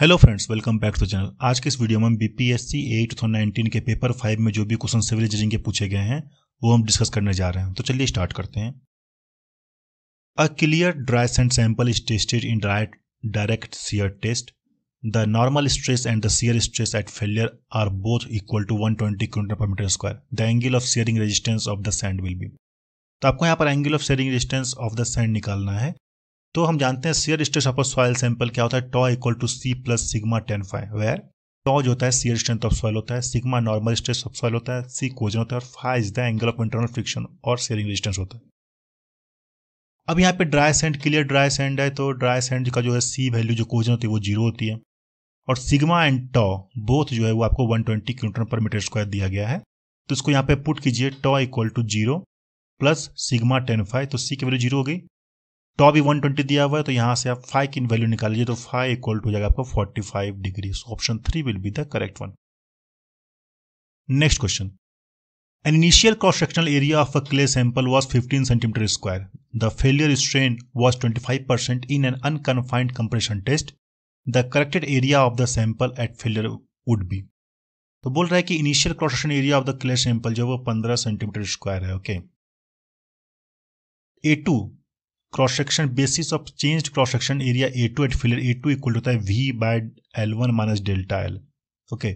Hello friends welcome back to channel आज के इस वीडियो में हम BPSC A two thousand nineteen के पेपर फाइव में जो भी क्वेश्चन सिविल इंजीनियरिंग के पूछे गए हैं वो हम डिस्कस करने जा रहे हैं तो चलिए स्टार्ट करते हैं a clear dry sand sample is tested in direct direct shear test the normal stress and the shear stress at failure are both equal to one twenty kilometre per metre square the angle of shearing resistance of the sand will be तो आपको यहाँ पर angle of shearing resistance of the sand निकालना है तो हम जानते हैं shear stress of soil sample क्या होता है टॉ equal to C plus sigma tan phi where tau जो होता है सियर स्ट्रेंथ ऑफ सॉइल होता है sigma normal stress of soil होता है सी कोजन होता है और phi is the angle of internal friction और सेयरिंग रेजिस्टेंस होता है अब यहाँ पे ड्राई सैंड के लिए ड्राई सैंड है तो ड्राई सैंड का जो है सी वैल्यू जो कोजन होती है वो जीरो होती है और सिग्मा एंड टॉ बोथ जो है वो आपको 120 twenty kilometre per metre square दिया गया है तो इसको यहाँ पे पुट कीजिए tau equal to zero plus sigma tan phi तो सी की वैल्यू जीरो हो गई टॉप ही 120 दिया हुआ है तो यहाँ से आप फाइव की वैल्यू निकाल लीजिए तो फाइव इक्वल टू हो जाएगा आपका five degree option three will be the correct one next question an initial cross sectional area of a clay sample was fifteen centimetre square the failure strain was twenty five percent in an unconfined compression test the corrected area of the sample at failure would be तो बोल रहा है कि initial cross section area of the clay sample जो वो पंद्रह centimetre square है okay A two cross section basis of change cross section area A two at failure A two equal होता है V by L one minus delta L okay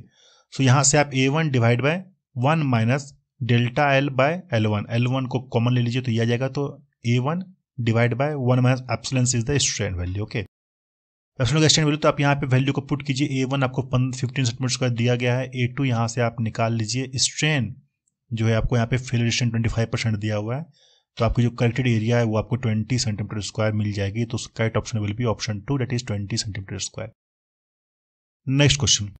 so यहाँ से आप A one divide by one minus delta L by L one L one को common ले लीजिए तो यह आ जाएगा तो A one divide by one minus epsilon is the strain value okay epsilon का स्ट्रेन वैल्यू तो आप यहाँ पे वैल्यू को पुट कीजिए ए वन आपको फिफ्टीन सेंटीमीटर स्क्वायर दिया गया है ए टू यहाँ से आप निकाल लीजिए स्ट्रेन जो है आपको यहाँ पे failure strain twenty five percent दिया हुआ है तो आपकी जो कलेक्टेड एरिया है वो आपको 20 सेंटीमीटर स्क्वायर मिल जाएगी तो उसका right option will be option two that is 20 centimetre square next question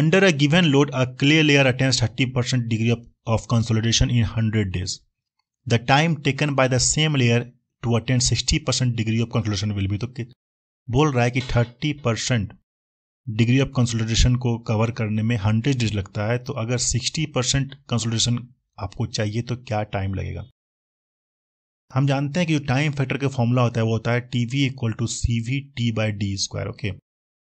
under a given load a clear layer attains 30 percent degree of consolidation in 100 days the time taken by the same layer to attend sixty degree of consolidation will be तो बोल रहा है कि thirty degree of consolidation को cover करने में hundred days लगता है तो अगर सिक्सटी परसेंट कंसोलिडेशन आपको चाहिए तो क्या टाइम लगेगा हम जानते हैं कि जो टाइम फैक्टर का फॉर्मूला होता है वो होता है T V equal to C V T by D square okay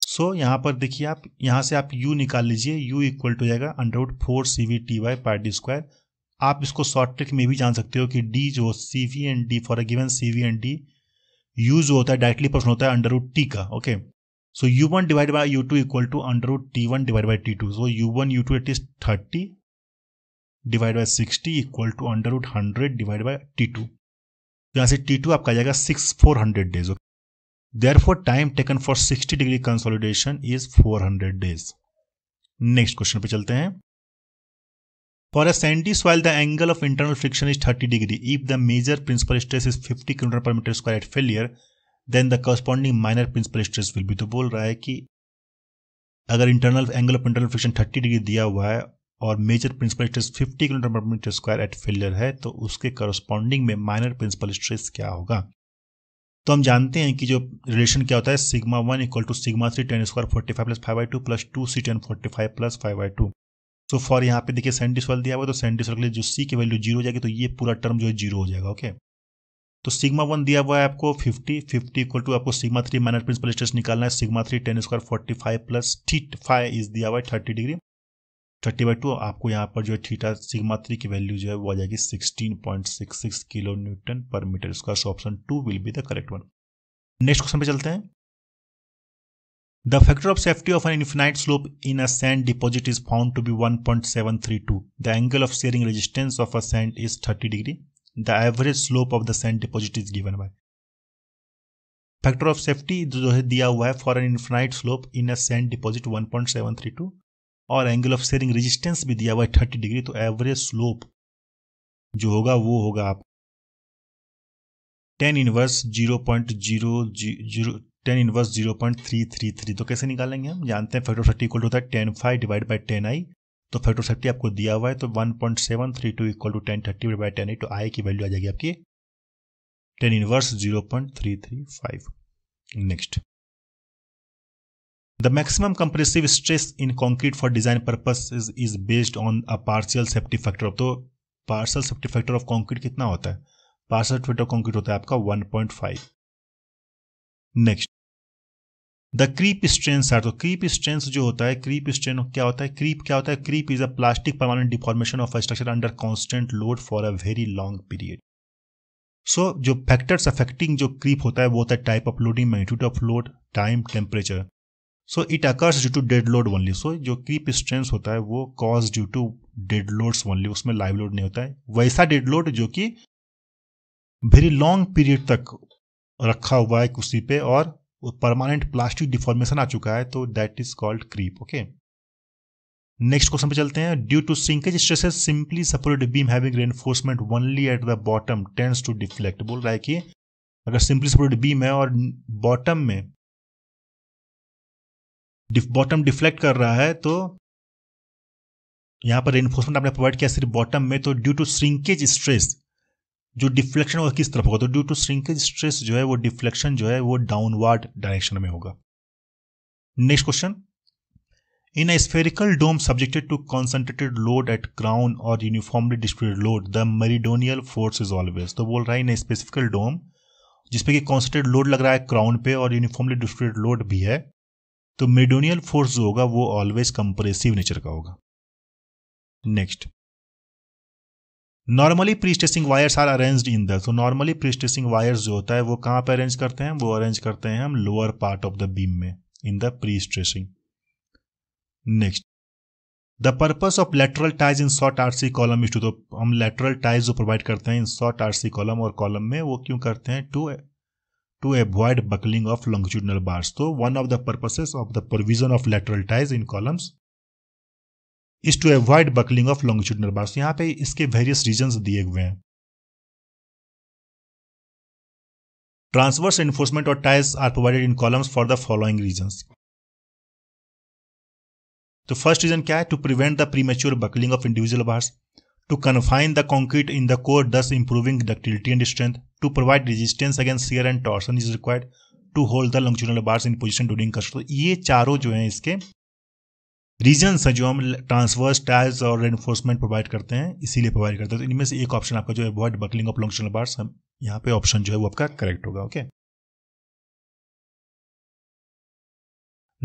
so यहाँ पर देखिए आप यहाँ से आप u निकाल लीजिए u इक्वल टू जाएगा under under root four C V T by pi D square आप इसको शॉर्ट ट्रिक में भी जान सकते हो कि d जो C V and D for a given C V and D U जो होता है डायरेक्टली प्रश्न होता है अंडर अंडरवुड टी का okay so U one divide by U two equal to under under root T one divide by T two so U one U two it is thirty divide by sixty equal to under root hundred divide by T two यहाँ से T two आपका आ जाएगा six four hundred days therefore time taken for sixty degree consolidation is four hundred days next question पे चलते हैं for a sandy soil the angle of internal friction is thirty degree if the major principal stress is fifty kilometre per metre square at failure then the corresponding minor principal stress will be तो बोल रहा है कि अगर internal angle of internal friction thirty degree दिया हुआ है और major principal stress 50 kilometre per metre square at failure है तो उसके करस्पॉन्डिंग में माइनर प्रिंसिपल स्ट्रेस क्या होगा तो हम जानते हैं कि जो रिलेशन क्या होता है sigma one equal to sigma three tan square forty five plus phi by two plus two C tan forty five plus phi by two so for यहाँ पे देखिए सेंटिस वाल दिया हुआ तो सेंटिस वाल के लिए जो सी की वैल्यू जीरो हो जाएगी तो ये पूरा टर्म जो है जीरो हो जाएगा ओके तो सिग्मा वन दिया हुआ है आपको फिफ्टी फिफ्टी इक्वल टू आपको sigma three minor principal stress निकालना है sigma three tan square forty five plus theta phi is दिया हुआ है thirty degree thirty by two आपको यहाँ पर जो है थीटा सिग्मा थ्री की वैल्यू जो है वो आ जाएगी sixteen point six six kilo newton per metre square so option two will be the correct one next question पे चलते हैं the factor of safety of an infinite slope in a sand deposit is found to be one point seven three two the angle of shearing resistance of a sand is thirty degree the average slope of the sand deposit is given by factor of safety जो है दिया हुआ है for an infinite slope in a sand deposit one point seven three two और angle of shearing resistance भी दिया हुआ है थर्टी डिग्री तो एवरेज स्लोप जो होगा वो होगा आप tan inverse zero point zero zero tan inverse zero point three three three तो कैसे निकालेंगे हम जानते हैं फैक्टर सेफ्टी इक्वल होता है tan phi divide by tan i तो फैक्टर सेफ्टी आपको दिया हुआ है तो one point seven three two equal to tan thirty by tan i तो आई की वैल्यू आ जाएगी आपकी tan inverse zero point three three five next The maximum compressive stress in concrete for design purposes is based on a partial safety factor तो partial safety factor of concrete कितना होता है parcel factor concrete होता है आपका 1.5 next the creep strains are तो creep strains जो होता है क्रीप स्ट्रेन क्या होता है क्रीप क्या होता है creep is a plastic permanent deformation of structure under constant load for a very long period so जो फैक्टर्स अफेक्टिंग जो क्रीप होता है वो होता है type of loading magnitude of load time temperature so it occurs due to dead load only so जो creep strains होता है वो cause due to dead loads only उसमें लाइव लोड नहीं होता है वैसा डेड लोड जो कि वेरी लॉन्ग पीरियड तक रखा हुआ है कुर्सी पे और परमानेंट प्लास्टिक डिफॉर्मेशन आ चुका है तो that is called creep okay next question पे चलते हैं due to shrinkage stresses simply supported beam having reinforcement only at the bottom tends to deflect बोल रहा है कि अगर सिंपली सपोर्टेड बीम है और बॉटम में बॉटम डिफ्लेक्ट कर रहा है तो यहां पर रेनफोर्समेंट आपने प्रोवाइड किया सिर्फ बॉटम में तो ड्यू टू श्रिंकेज स्ट्रेस जो डिफ्लेक्शन होगा किस तरफ होगा तो ड्यू टू श्रिंकेज स्ट्रेस जो है वो डिफ्लेक्शन जो है वो डाउनवर्ड डायरेक्शन में होगा next question in a spherical dome subjected to concentrated load at ground और uniformly distributed load the meridional force is always तो बोल रहा है इन स्पेसिफिकल डोम जिसपे कि कॉन्सेंट्रेटेड लोड लग रहा है क्राउन पे और यूनिफॉर्मली डिस्ट्रीब्यूटेड लोड भी है तो मेडोनियल फोर्स जो होगा वो ऑलवेज कंप्रेसिव नेचर का होगा next normally prestressing wires are arrange in the तो नॉर्मली प्रीस्टेसिंग वायर्स जो होता है वो कहां पर अरेंज करते हैं वो अरेंज करते हैं हम lower part of the beam में in the prestressing next the purpose of lateral ties in short RC column is to तो हम लेटरल टाइज जो प्रोवाइड करते हैं इन शॉर्ट आरसी कॉलम और कॉलम में वो क्यों करते हैं to to avoid buckling of longitudinal bars. So one of the purposes of the provision of lateral ties in columns is to avoid buckling of longitudinal bars. यहाँ पे इसके various reason दिए हुए हैं ट्रांसवर्स एनफोर्समेंट और ties are provided in columns for the following reasons तो first reason क्या है to prevent the premature buckling of individual bars to confine the concrete in the core thus improving ductility and strength to provide resistance against shear and torsion is required to hold the longitudinal bars in position during construction तो ये चारों जो है इसके reason है जो हम transverse ties और एनफोर्समेंट प्रोवाइड करते हैं इसीलिए प्रोवाइड करते हैं तो इनमें से एक ऑप्शन आपका जो है avoid buckling of long bars हम यहाँ पे ऑप्शन जो है वो आपका करेक्ट होगा ओके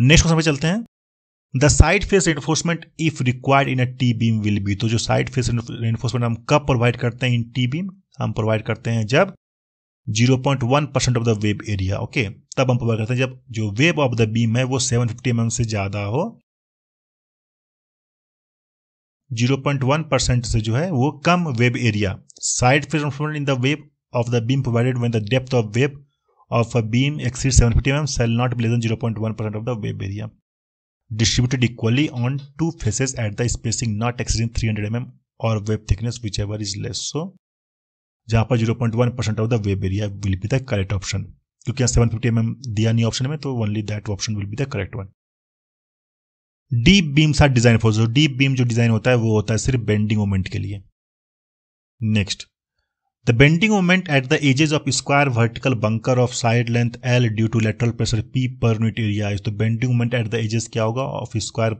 नेक्स्ट क्वेश्चन पे चलते हैं the side face reinforcement if required in a T beam will be तो जो साइड फेस एनफोर्समेंट हम कब प्रोवाइड करते हैं इन टी बीम हम प्रोवाइड करते हैं जब zero point one percent of the web area okay तब हम पवर करते हैं जब जो वेब ऑफ द बीम है वो सेवन फिफ्टी एम एम से ज्यादा हो जीरो पॉइंट वन परसेंट से जो है वो कम web area side face in the web of the beam provided when the depth of web of a beam exceed 750 fifty M shall not be less zero point one percent of the web area distributed equally on two faces at the spacing not exceeding three hundred M M और web thickness whichever is less so जहाँ पर zero point one percent of the web area will be the correct option क्योंकि यहाँ seven fifty M दिया नहीं option में तो only that option will be the correct one deep beam are design for जो deep beam जो design होता है वो होता है सिर्फ बेंडिंग मोमेंट के लिए next the bending moment at the edges of square vertical bunker of side length L due to lateral pressure P per unit area is the bending moment at the edges क्या होगा of square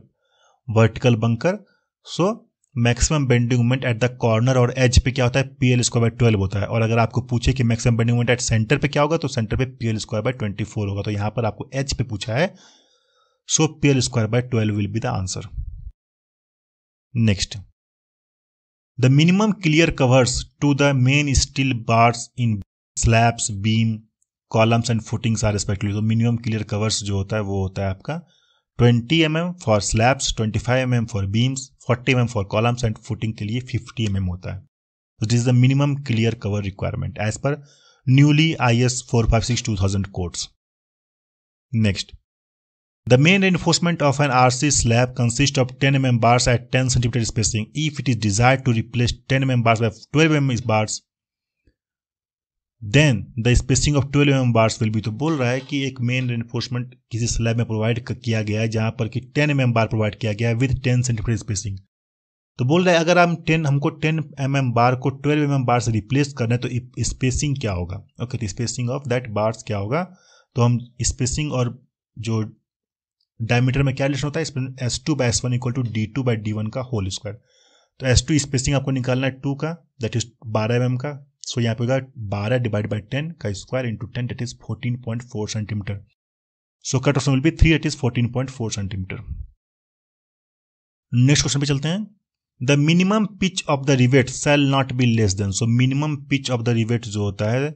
vertical bunker so maximum bending moment at the corner और edge पे क्या होता है P L square by twelve होता है और अगर आपको पूछे कि maximum bending moment at centre पे क्या होगा तो सेंटर पे P L square by twenty four होगा तो यहाँ पर आपको एच पे पूछा है so P L square by twelve will be the answer next the minimum clear covers to the main steel bars in slabs beam columns and footings are respectively तो minimum clear covers जो होता है वो होता है आपका twenty M M for slabs twenty five M M for beams forty M M for columns and footing के लिए फिफ्टी एम एम होता है that is the minimum clear cover requirement as per newly I S four five six two thousand codes next the main reinforcement of an R C slab consist of ten M M bars at ten centimetre spacing if it is desire to replace ten M M bars twelve M M bars then the spacing of twelve M bars will be तो बोल रहा है कि एक main reinforcement किसी slab में provide किया गया है जहां पर कि ten M M bar provide किया गया है विद टेन सेंटीमीटर स्पेसिंग तो बोल रहा है अगर हम टेन हमको टेन एम एम बार को ट्वेल्व एम एम बार से रिप्लेस करना है तो स्पेसिंग क्या होगा ओके तो स्पेसिंग ऑफ दैट बार्स क्या होगा तो हम स्पेसिंग और जो डायमीटर में क्या रिलेशन होता है S two by S one equal to D two by D one का होल स्क्वायर तो एस टू स्पेसिंग आपको निकालना है टू का दैट इज बारह एम mm एम का सो यहाँ पे होगा बारह डिवाइड बाई टेन का square into ten that is fourteen point four centimetre so cut option will be three that is fourteen point four centimetre next question पे चलते हैं the minimum pitch of the rivet shall not be less than so minimum pitch of the rivet जो होता है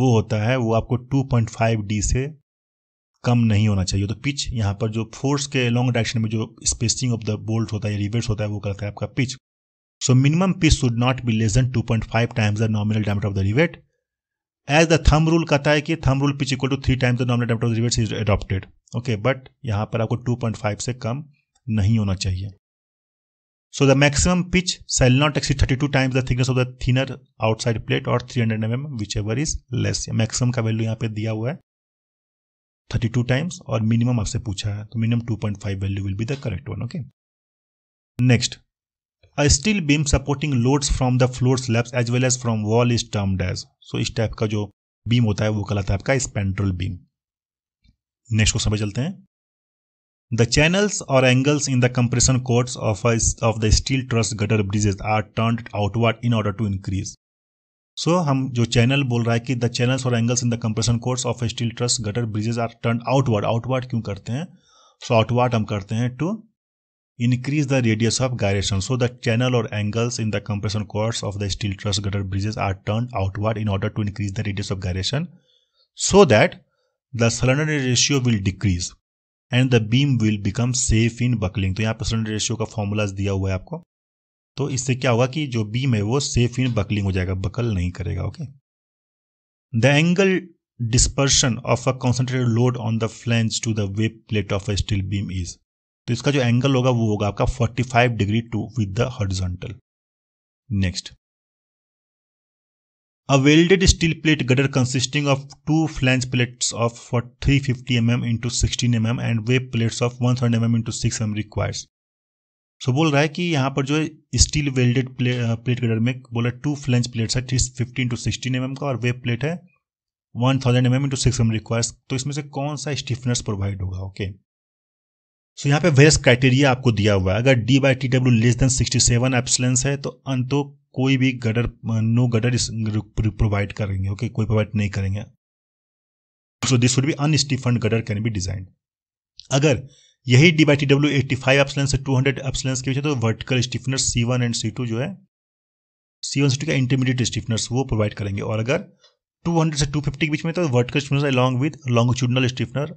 वो होता है वो आपको 2.5 डी से कम नहीं होना चाहिए तो पिच यहाँ पर जो फोर्स के लॉन्ग डायरेक्शन में जो स्पेसिंग ऑफ द बोल्ट होता है या रिवेट्स होता है वो करता है आपका pitch So minimum pitch should not be less than 2.5 times the nominal diameter of the rivet. As the thumb rule कहता है कि thumb rule pitch equal to 3 times the nominal diameter of the rivet is adopted. Okay, but यहाँ पर आपको 2.5 से कम नहीं होना चाहिए So the maximum pitch shall not exceed 32 times the thickness of the thinner outside plate or 300 mm whichever is less. Maximum का value यहाँ पे दिया हुआ है 32 टाइम्स और मिनिमम आपसे पूछा है तो minimum 2.5 value will be the correct one okay next A steel beam supporting loads from the floor slabs as well as from wall is termed as. So इस टाइप का जो बीम होता है वो कहलाता है आपका स्पेंड्रल बीम नेक्स्ट क्वेश्चन पे चलते हैं The channels or angles in the compression cords of, a, of the steel truss gutter bridges are turned outward in order to increase. So so, हम जो चैनल बोल रहा है कि द चैनल्स और angles in the compression chords of steel truss girder bridges are turn outward outward क्यों करते हैं सो so, आउटवर्ड हम करते हैं to Increase the radius of gyration so the channel or angles in the compression cords of the steel truss gutter bridges are turned outward in order to increase the radius of gyration so that the cylinder ratio will decrease and the beam will become safe in buckling तो यहाँ पर cylinder ratio का formulas दिया हुआ है आपको तो इससे क्या होगा कि जो beam है वो safe in buckling हो जाएगा buckle नहीं करेगा okay the angle dispersion of a concentrated load on the flange to the web plate of a steel beam is तो इसका जो एंगल होगा वो होगा आपका 45 degree to with the horizontal next a welded steel plate girder consisting of two flange plates of 350 M M and web plates of one third M M into six M requires so बोल रहा है कि यहाँ पर जो है steel welded plate girder में बोला टू फ्लेंच प्लेट्स है three fifty into sixteen M का और वेब प्लेट है one thousand M M into six M requires तो इसमें से कौन सा स्टिफनेस प्रोवाइड होगा ओके okay? सो यहाँ पे वेरियस क्राइटेरिया आपको दिया हुआ है अगर D by T W less than sixty seven epsilon है तो अंतो तो कोई भी गडर नो गडर प्रोवाइड करेंगे ओके okay? कोई प्रोवाइड नहीं करेंगे so this would be unstiffened girder can be design अगर यही D by T W eighty five epsilon से टू हंड्रेड एप्सलेंस के बीच तो vertical stiffener C one and C two जो है सी वन सी टू का इंटरमीडिएट स्टीफनर्स वो प्रोवाइड करेंगे और अगर 200 से 250 के बीच में तो vertical stiffener along with longitudinal stiffener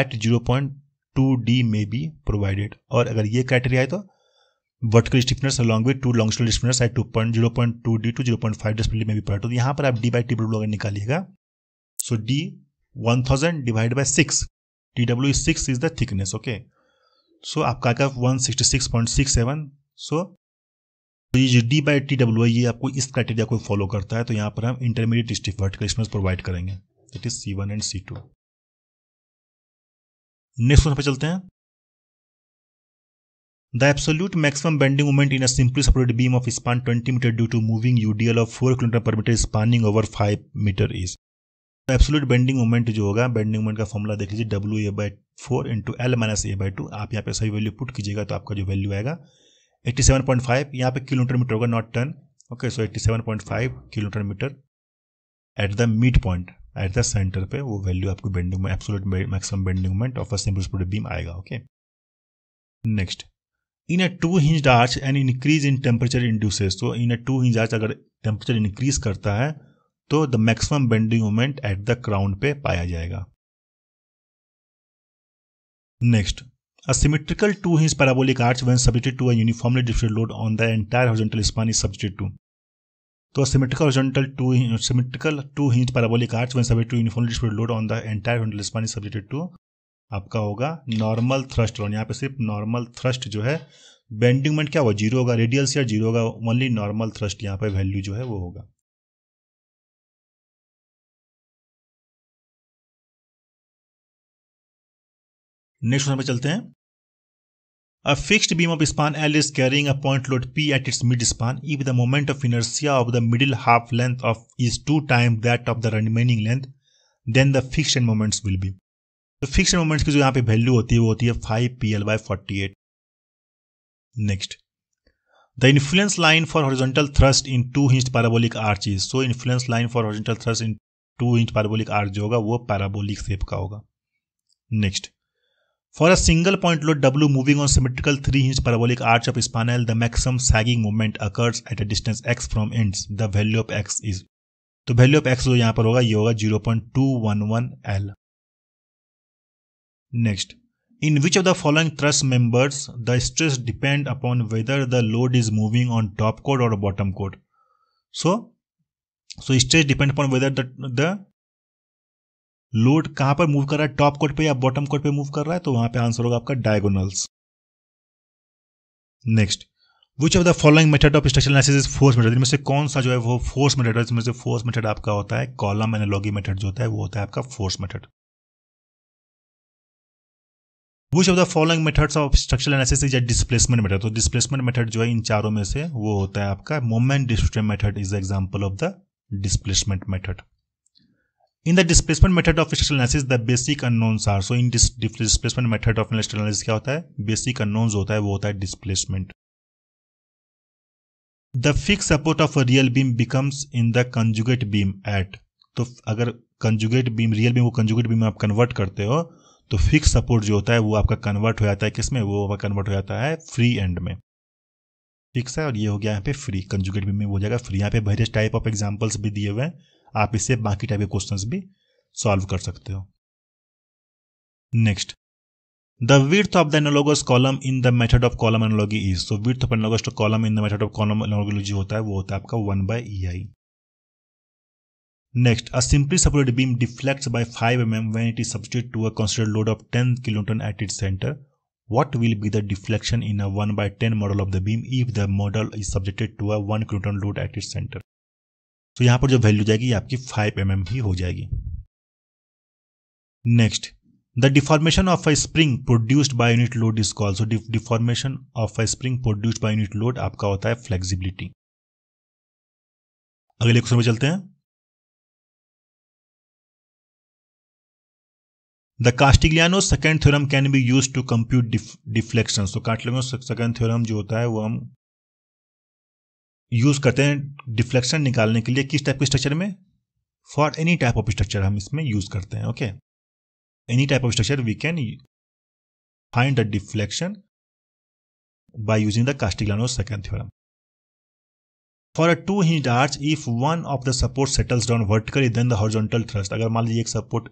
at point two D में बी प्रोवाइडेड और अगर ये क्राइटेरिया है तो vertical stiffeners along with two longitudinal stiffeners at two point zero point two D to zero point five display में भी provide तो यहाँ पर आप डी बाई टी डब्ल्यू अगर निकालिएगा so D one thousand divide by six T W six is the thickness okay so आपका आएगा one sixty six point six seven so ये जो डी बाई टी डब्ल्यू है ये आपको इस क्राइटेरिया को फॉलो करता है तो यहाँ पर हम intermediate stiff vertical stiffness provide करेंगे that is C one and C two next question पे चलते हैं the absolute maximum bending movement in a simply supported beam of span 20 metre due to moving UDL of 4 kilometre per metre spanning over 5 metre is absolute bending movement जो होगा bending movement का formula देख लीजिए W A by four into L minus A by two आप यहाँ पे सही value put कीजिएगा तो आपका जो वैल्यू आएगा 87.5 यहाँ पे किलोमीटर मीटर होगा not ton okay so 87.5 kilometre metre at the mid point at the centre पे वो वैल्यू आपको बेंडिंग में absolute maximum bending moment of a simple supported beam आएगा okay next in a two hinge arch an increase in temperature induces तो in a two hinge arch अगर temperature increase करता है तो the maximum bending moment at the crown पे पाया जाएगा next a symmetrical two hinge parabolic arch when subjected to a uniformly distributed load on the entire horizontal span is subjected to तो symmetrical horizontal two symmetrical two hinge parabolic arch when subject to uniform display load on the entire ventilator span is subjected to आपका होगा normal thrust load यहाँ पे सिर्फ normal thrust जो है bending moment क्या होगा जीरो होगा रेडियल सीयर जीरो होगा ओनली नॉर्मल थ्रस्ट यहाँ पे वैल्यू जो है वो होगा नेक्स्ट क्वेश्चन पे चलते हैं A fixed beam of span L is carrying a point load P at its mid-span if the moment of inertia of the middle half length of is 2 times that of the remaining length, then the fixed moments will be. The fixed moments ki jo pe value hoti hai, wo 5 PL by 48. Next. The influence line for horizontal thrust in 2 hinged parabolic arches. So influence line for horizontal thrust in 2 hinged parabolic arches jo hoga, parabolic shape ka Next. For a single point load W moving on symmetrical 3 inch parabolic arch of spinel, the maximum sagging moment occurs at a distance x from ends. The value of x is. The value of x is here, this will 0.211 L. Next. In which of the following thrust members, the stress depends upon whether the load is moving on top code or bottom code? So, so stress depends upon whether the, the load कहां पर move कर रहा है top court पे या bottom court पे move कर रहा है तो वहां पे आंसर होगा आपका diagonals next which of the following method of structure analysis is force method इनमें से कौन सा जो है वो फोर्स मेथड है इसमें से फोर्स मेथड आपका होता है कॉलम एनालॉगी मेथड जो होता है वो होता है आपका force method which of the following methods of structural analysis is a displacement method तो डिस्प्लेसमेंट मेथड जो है इन चारों में से वो होता है आपका moment distribution method is example of the displacement method in the displacement method of station analysis the basic unknowns are so in displacement method of of structural क्या होता है बेसिक unknowns होता है वो होता है displacement the fix support of real beam becomes in the conjugate beam at तो अगर कंजुगेट बीम रियल बीम को कंजुगेट बीम आप कन्वर्ट करते हो तो फिक्स सपोर्ट जो होता है वो आपका कन्वर्ट हो जाता है किसमें वो आपका कन्वर्ट हो जाता है फ्री एंड में फिक्स है और ये हो गया यहाँ पे फ्री कंजुगेट बीम में हो जाएगा फ्री यहाँ पे वेरियस टाइप ऑफ एग्जाम्पल्स भी दिए हुए हैं आप इससे बाकी टाइप के क्वेश्चन भी सॉल्व कर सकते हो next the with of the analogous column in the method of column analogy is so with of analogous column in the method of column analogy होता है वो होता है आपका one by I next a simply supported beam deflect by five M M when it is substitute to a load of ten kilometre at it centre what will be the deflection in a one by ten model of the beam if the model is subjected to a one kilometre load at it centre तो यहां पर जो value जाएगी आपकी five M mm ही हो जाएगी next the deformation of a spring produced by unit load is called so deformation of a spring produced by unit load आपका होता है फ्लेक्सिबिलिटी अगले क्वेश्चन में चलते हैं the Castigliano second theorem can be use to compute deflection तो Castigliano second theorem जो होता है वो हम यूज़ करते हैं डिफ्लेक्शन निकालने के लिए किस टाइप के स्ट्रक्चर में for any type of structure हम इसमें यूज़ करते हैं okay any type of structure we can find the deflection by using the Castigliano second theorem for a two hinge arch if one of the support settles down vertically then the horizontal thrust अगर मान लीजिए एक support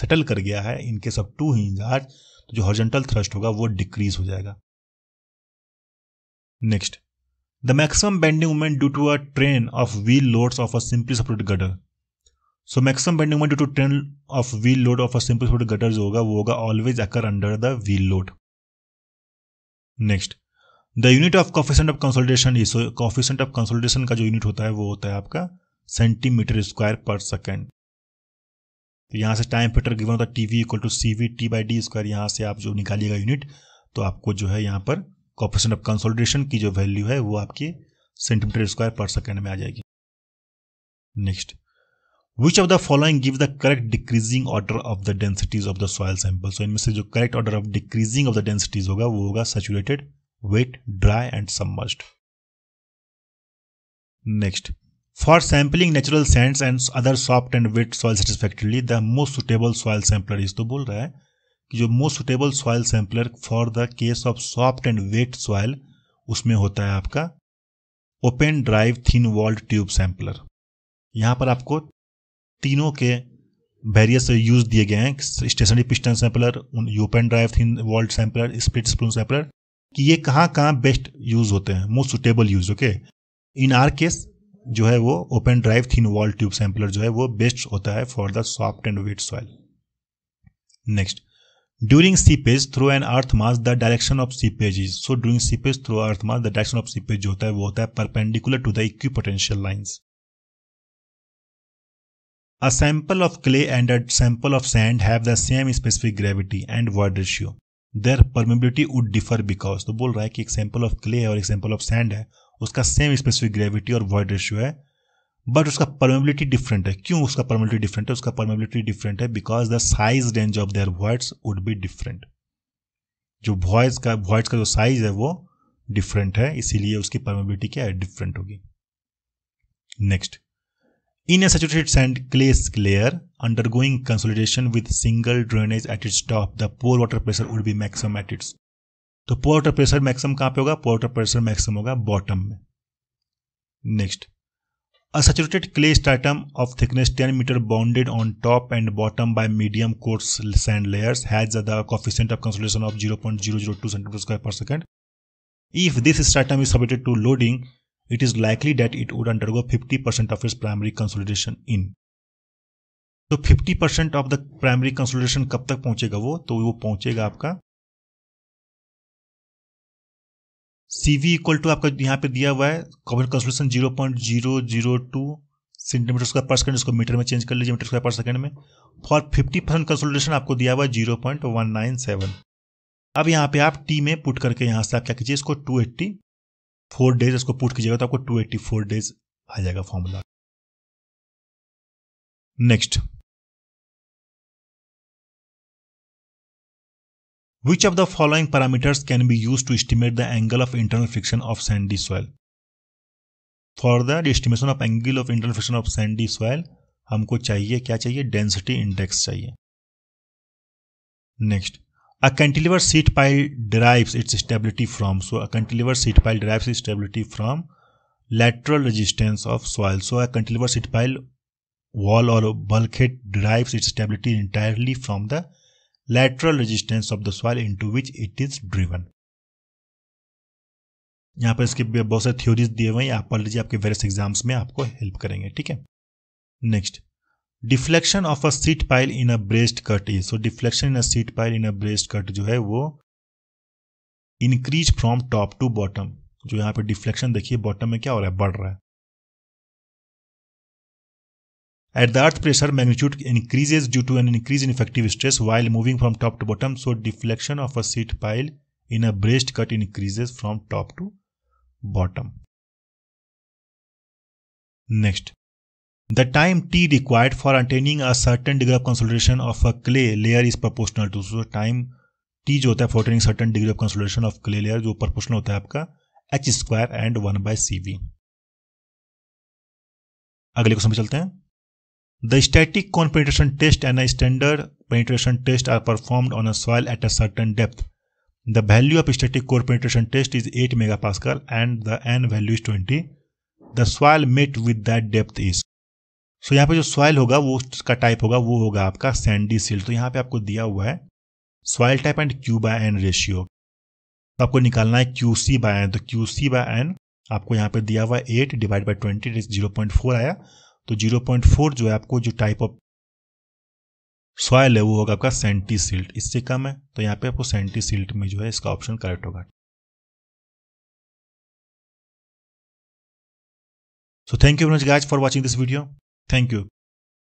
settle कर गया है इनके सब to hinge arch तो जो हॉर्जेंटल थ्रस्ट होगा वो डिक्रीज हो जाएगा next The maximum bending moment due to a train of wheel loads of a simply supported gutter. So maximum bending moment to train of wheel load of a simple support gutter जो होगा वो होगा always occur under the wheel load next the unit of coefficient of consolidation is coefficient of consolidation का जो unit होता है वो होता है आपका सेंटीमीटर स्क्वायर पर सेकेंड तो यहाँ से टाइम फिटर गिवन होता है T V equal to C V T by D square यहाँ से आप जो निकालिएगा यूनिट तो आपको जो है यहाँ पर कॉपरेशन ऑफ कंसोलिडेशन की जो वैल्यू है वो आपकी सेंटीमीटर स्क्वायर पर सेकेंड में आ जाएगी next which of the following give the correct decreasing order of the densities of the soil sample so इनमें से जो correct order of decreasing of the densities होगा वो होगा saturated wet dry and submerged next for sampling natural sands and other soft and wet soil satisfactorily the most suitable soil sampler is तो बोल रहा है जो most suitable soil sampler for the case of soft and wet soil उसमें होता है आपका open drive thin walled tube sampler यहां पर आपको तीनों के वेरियस यूज दिए गए हैं stationary piston sampler open drive thin walled sampler split spoon sampler कि ये कहाँ कहाँ बेस्ट यूज होते हैं most suitable use okay in our case जो है वो open drive thin walled tube sampler जो है वो बेस्ट होता है for the soft and wet soil next During seepage through an earth mass, the direction of seepage is so during seepage through earth mass, the direction of seepage जो होता है वो होता है perpendicular to the equipotential lines. A sample of clay and a sample of sand have the same specific gravity and void ratio. Their permeability would differ because तो बोल रहा है कि एक सैंपल ऑफ क्ले है और एक सैंपल ऑफ सैंड है उसका सेम स्पेसिफिक ग्रेविटी और वॉइड रेशियो है बट उसका परमेबिलिटी डिफरेंट है क्यों उसका परमेबिलिटी डिफरेंट है उसका परमेबिलिटी डिफरेंट है because the size range of their voids would be different जो वॉइस का वॉइड्स का जो साइज है वो डिफरेंट है इसीलिए उसकी परमेबिलिटी क्या है डिफरेंट होगी next in a saturated sand clay layer going consolidation with single drainage at its top the pore water pressure would be maximum at its तो पोर वाटर प्रेशर मैक्सिमम कहाँ पे होगा पोर वाटर प्रेशर मैक्सिमम होगा bottom में next unsaturated clay stratum of thickness 10 metre bounded on top and bottom by medium coarse sand layers has the coefficient of consolidation of zero point zero zero two centimetre square per second if this stratum is subjected to loading it is likely that it would undergo fifty percent of is primary consolidation in तो fifty percent of the primary consolidation कब तक पहुंचेगा वो तो वो पहुंचेगा आपका सी we equal to आपका यहाँ पे दिया हुआ है common consolidation zero point zero zero two centimetre square per second इसको मीटर में चेंज कर लीजिए मीटर स्क्वायर पर सेकंड में फॉर फिफ्टी परसेंट कंसोलिडेशन आपको दिया हुआ है zero point one nine seven अब यहाँ पे आप टी में पुट करके यहाँ से आप क्या कीजिए इसको टू एट्टी फोर डेज इसको पुट कीजिएगा तो आपको टू एट्टी फोर डेज आ जाएगा formula next Which of the following parameters can be used to estimate the angle of internal friction of sandy soil? For the estimation of angle of internal friction of sandy soil, हमको चाहिए क्या चाहिए Density index चाहिए a cantilever cantilever pile derives its stability from so a cantilever cantilever pile derives its stability from lateral resistance of soil. So a cantilever seed pile wall or bulkhead derives its stability entirely from the lateral resistance of the soil into which it is driven यहाँ पर इसके बहुत सारे theories दिए हुए हैं आप पढ़ लीजिए आपके वेरियस एग्जाम्स में आपको हेल्प करेंगे ठीक है next deflection of a sheet pile in a braced cut is so deflection in a sheet pile in a braced cut जो है वो increase from top to bottom जो यहाँ पे डिफ्लेक्शन देखिए बॉटम में क्या हो रहा है बढ़ रहा है At the earth pressure, magnitude increases due to an increase in effective stress while moving from top to bottom. So deflection of a sheet pile in a breast cut increases from top to bottom. Next, the time t required for attaining a certain degree of consolidation of a clay layer is proportional to so time t जो होता है for attaining certain degree of consolidation of clay layer जो proportional होता है आपका H square and one by C V अगले question पे चलते हैं The static cone penetration test and a standard penetration test are performed on a soil at a certain depth. The value of static core penetration test is 8 MPa and the n value is 20. The soil met with that depth is. so, यहाँ पे जो soil होगा वो उसका type होगा वो होगा आपका sandy सील तो यहाँ पे आपको दिया हुआ है soil type and Q by N ratio. तो आपको निकालना है QC by N. तो QC by N आपको यहाँ पे दिया हुआ है eight divide by twenty zero point आया तो 0.4 जो है आपको जो टाइप ऑफ सॉयल है वो होगा आपका सेंटी सिल्ट इससे कम है तो यहाँ पे आपको सेंटी सिल्ट में जो है इसका ऑप्शन करेक्ट होगा so thank you very much guys for watching this video. Thank